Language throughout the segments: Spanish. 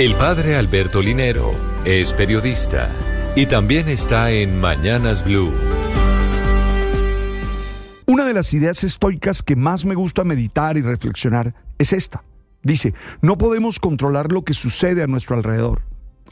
El padre Alberto Linero es periodista y también está en Mañanas Blue. Una de las ideas estoicas que más me gusta meditar y reflexionar es esta. Dice, no podemos controlar lo que sucede a nuestro alrededor.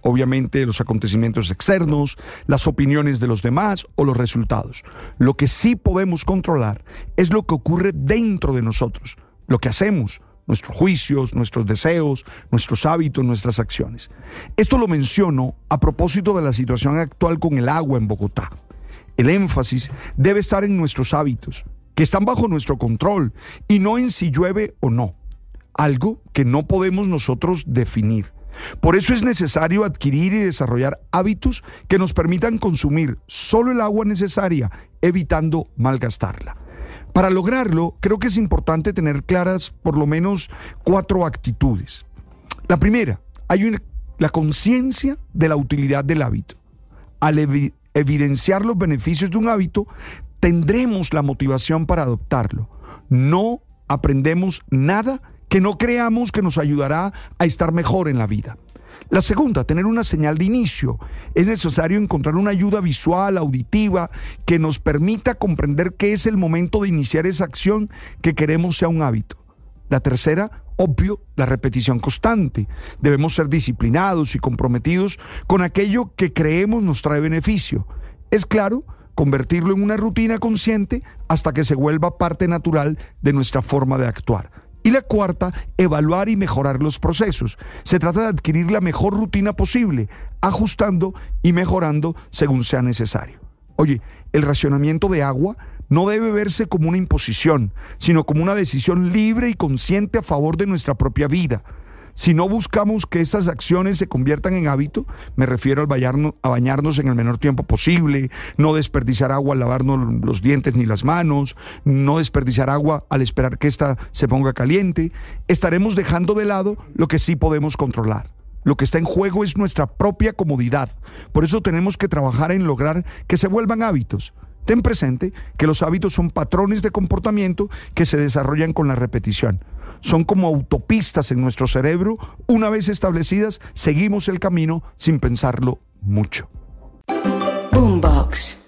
Obviamente los acontecimientos externos, las opiniones de los demás o los resultados. Lo que sí podemos controlar es lo que ocurre dentro de nosotros, lo que hacemos, nuestros juicios, nuestros deseos, nuestros hábitos, nuestras acciones. Esto lo menciono a propósito de la situación actual con el agua en Bogotá. El énfasis debe estar en nuestros hábitos, que están bajo nuestro control, y no en si llueve o no, algo que no podemos nosotros definir. Por eso es necesario adquirir y desarrollar hábitos que nos permitan consumir solo el agua necesaria, evitando malgastarla. Para lograrlo, creo que es importante tener claras por lo menos cuatro actitudes. La primera, hay la conciencia de la utilidad del hábito. Al evidenciar los beneficios de un hábito, tendremos la motivación para adoptarlo. No aprendemos nada que no creamos que nos ayudará a estar mejor en la vida. La segunda, tener una señal de inicio. Es necesario encontrar una ayuda visual, auditiva, que nos permita comprender qué es el momento de iniciar esa acción que queremos sea un hábito. La tercera, obvio, la repetición constante. Debemos ser disciplinados y comprometidos con aquello que creemos nos trae beneficio. Es claro, convertirlo en una rutina consciente hasta que se vuelva parte natural de nuestra forma de actuar. Y la cuarta, evaluar y mejorar los procesos. Se trata de adquirir la mejor rutina posible, ajustando y mejorando según sea necesario. Oye, el racionamiento de agua no debe verse como una imposición, sino como una decisión libre y consciente a favor de nuestra propia vida si no buscamos que estas acciones se conviertan en hábito, me refiero al bañarnos, a bañarnos en el menor tiempo posible, no desperdiciar agua al lavarnos los dientes ni las manos, no desperdiciar agua al esperar que ésta se ponga caliente, estaremos dejando de lado lo que sí podemos controlar. Lo que está en juego es nuestra propia comodidad. Por eso tenemos que trabajar en lograr que se vuelvan hábitos. Ten presente que los hábitos son patrones de comportamiento que se desarrollan con la repetición son como autopistas en nuestro cerebro. Una vez establecidas, seguimos el camino sin pensarlo mucho. Boombox.